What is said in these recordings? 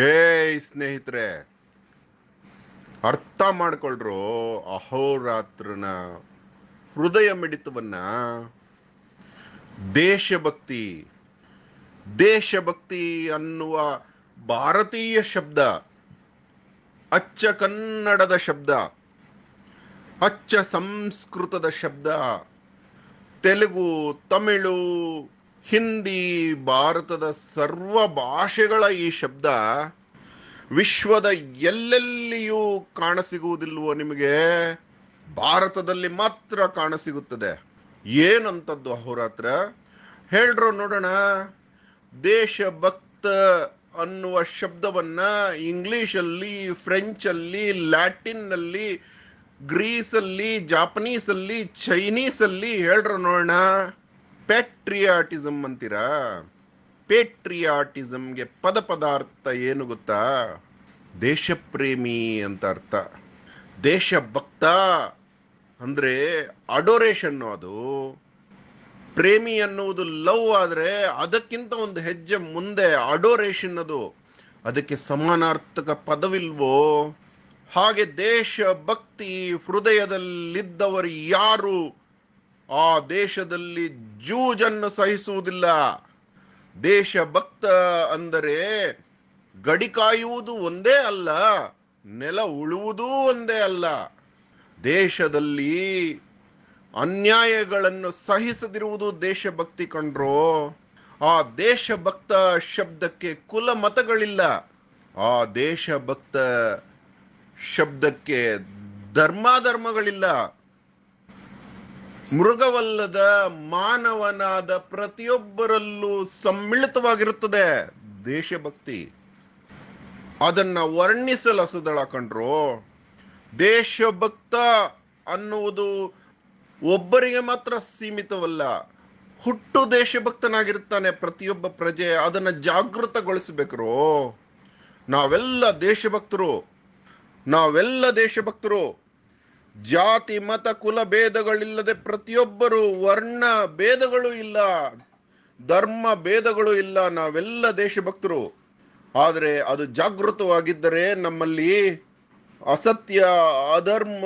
ಹೇ ಸ್ನೇಹಿತರೆ ಅರ್ಥ ಮಾಡಿಕೊಳ್ರು ಅಹೋರಾತ್ರನ ಹೃದಯ ಮಿಡಿತವನ್ನ ದೇಶಭಕ್ತಿ ದೇಶಭಕ್ತಿ ಅನ್ನುವ ಭಾರತೀಯ ಶಬ್ದ ಅಚ್ಚ ಕನ್ನಡದ ಶಬ್ದ ಅಚ್ಚ ಸಂಸ್ಕೃತದ ಶಬ್ದ ತೆಲುಗು ತಮಿಳು ಹಿಂದಿ ಭಾರತದ ಸರ್ವ ಭಾಷೆಗಳ ಈ ಶಬ್ದ ವಿಶ್ವದ ಎಲ್ಲೆಲ್ಲಿಯೂ ಕಾಣಸಿಗುವುದಿಲ್ವೋ ನಿಮಗೆ ಭಾರತದಲ್ಲಿ ಮಾತ್ರ ಕಾಣಸಿಗುತ್ತದೆ ಏನಂತದ್ದು ಅಹೋರಾತ್ರ ಹೇಳ್ರು ನೋಡೋಣ ದೇಶಭಕ್ತ ಅನ್ನುವ ಶಬ್ದವನ್ನ ಇಂಗ್ಲಿಷಲ್ಲಿ ಫ್ರೆಂಚಲ್ಲಿ ಲ್ಯಾಟಿನ್ನಲ್ಲಿ ಗ್ರೀಸಲ್ಲಿ ಜಾಪನೀಸಲ್ಲಿ ಚೈನೀಸಲ್ಲಿ ಹೇಳ್ರು ನೋಡೋಣ ಪ್ಯಾಟ್ರಿಯಾಟಿಸಮ್ ಅಂತೀರಾ ಪೇಟ್ರಿಯಾಟಿಸಮ್ಗೆ ಪದ ಪದಾರ್ಥ ಏನು ಗೊತ್ತಾ ದೇಶಪ್ರೇಮಿ ಅಂತ ಅರ್ಥ ದೇಶಭಕ್ತ ಅಂದರೆ ಅಡೋರೇಷನ್ನು ಅದು ಪ್ರೇಮಿ ಅನ್ನುವುದು ಲವ್ ಆದರೆ ಅದಕ್ಕಿಂತ ಒಂದು ಹೆಜ್ಜೆ ಮುಂದೆ ಅಡೋರೇಷನ್ ಅದು ಅದಕ್ಕೆ ಸಮಾನಾರ್ಥಕ ಪದವಿಲ್ವೋ ಹಾಗೆ ದೇಶ ಭಕ್ತಿ ಹೃದಯದಲ್ಲಿದ್ದವರು ಯಾರು ಆ ದೇಶದಲ್ಲಿ ಜೂಜನ್ನು ಸಹಿಸುವುದಿಲ್ಲ ದೇಶಭಕ್ತ ಅಂದರೆ ಗಡಿ ಕಾಯುವುದು ಒಂದೇ ಅಲ್ಲ ನೆಲ ಉಳುವುದೂ ಒಂದೇ ಅಲ್ಲ ದೇಶದಲ್ಲಿ ಅನ್ಯಾಯಗಳನ್ನು ಸಹಿಸದಿರುವುದು ದೇಶಭಕ್ತಿ ಕಂಡ್ರೋ ಆ ದೇಶಭಕ್ತ ಶಬ್ದಕ್ಕೆ ಕುಲ ಮತಗಳಿಲ್ಲ ಆ ದೇಶಭಕ್ತ ಶಬ್ದಕ್ಕೆ ಧರ್ಮಾಧರ್ಮಗಳಿಲ್ಲ ಮೃಗವಲ್ಲದ ಮಾನವನಾದ ಪ್ರತಿಯೊಬ್ಬರಲ್ಲೂ ಸಮ್ಮಿಳಿತವಾಗಿರುತ್ತದೆ ದೇಶಭಕ್ತಿ ಅದನ್ನ ವರ್ಣಿಸಲಸದಳ ಕಂಡ್ರು ದೇಶಭಕ್ತ ಅನ್ನುವುದು ಒಬ್ಬರಿಗೆ ಮಾತ್ರ ಸೀಮಿತವಲ್ಲ ಹುಟ್ಟು ದೇಶಭಕ್ತನಾಗಿರ್ತಾನೆ ಪ್ರತಿಯೊಬ್ಬ ಪ್ರಜೆ ಅದನ್ನ ಜಾಗೃತಗೊಳಿಸ್ಬೇಕ್ರು ನಾವೆಲ್ಲ ದೇಶಭಕ್ತರು ನಾವೆಲ್ಲ ದೇಶಭಕ್ತರು ಜಾತಿ ಮತ ಕುಲ ಭೇದಗಳಿಲ್ಲದೆ ಪ್ರತಿಯೊಬ್ಬರು ವರ್ಣ ಭೇದಗಳು ಇಲ್ಲ ಧರ್ಮ ಭೇದಗಳು ಇಲ್ಲ ನಾವೆಲ್ಲ ದೇಶಭಕ್ತರು ಆದರೆ ಅದು ಜಾಗೃತವಾಗಿದ್ದರೆ ನಮ್ಮಲ್ಲಿ ಅಸತ್ಯ ಅಧರ್ಮ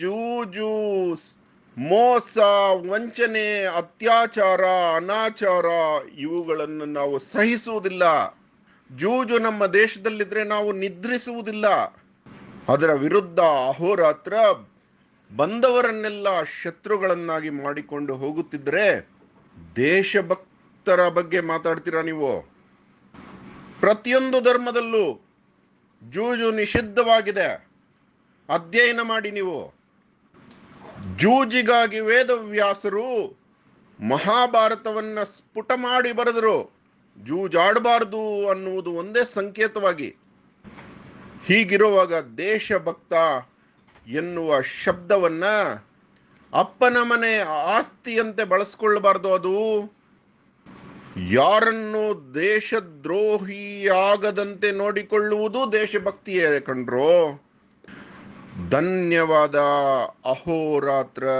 ಜೂಜು ಮೋಸ ವಂಚನೆ ಅತ್ಯಾಚಾರ ಅನಾಚಾರ ಇವುಗಳನ್ನು ನಾವು ಸಹಿಸುವುದಿಲ್ಲ ಜೂಜು ನಮ್ಮ ದೇಶದಲ್ಲಿದ್ರೆ ನಾವು ನಿದ್ರಿಸುವುದಿಲ್ಲ ಅದರ ವಿರುದ್ಧ ಅಹೋರಾತ್ರ ಬಂದವರನ್ನೆಲ್ಲ ಶತ್ರುಗಳನ್ನಾಗಿ ಮಾಡಿಕೊಂಡು ಹೋಗುತ್ತಿದ್ದರೆ ದೇಶಭಕ್ತರ ಬಗ್ಗೆ ಮಾತಾಡ್ತೀರಾ ನೀವು ಪ್ರತಿಯೊಂದು ಧರ್ಮದಲ್ಲೂ ಜೂಜು ನಿಷಿದ್ಧವಾಗಿದೆ ಅಧ್ಯಯನ ಮಾಡಿ ನೀವು ಜೂಜಿಗಾಗಿ ವೇದವ್ಯಾಸರು ಮಹಾಭಾರತವನ್ನ ಸ್ಫುಟ ಮಾಡಿ ಬರೆದರು ಜೂಜಾಡಬಾರದು ಅನ್ನುವುದು ಒಂದೇ ಸಂಕೇತವಾಗಿ ಹೀಗಿರುವಾಗ ದೇಶಭಕ್ತ ಎನ್ನುವ ಶಬ್ದವನ್ನ ಅಪ್ಪನ ಮನೆ ಆಸ್ತಿಯಂತೆ ಬಳಸ್ಕೊಳ್ಳಬಾರ್ದು ಅದು ಯಾರನ್ನು ದೇಶದ್ರೋಹಿಯಾಗದಂತೆ ನೋಡಿಕೊಳ್ಳುವುದು ದೇಶಭಕ್ತಿಯೇ ಕಂಡ್ರೋ ಧನ್ಯವಾದ ಅಹೋರಾತ್ರ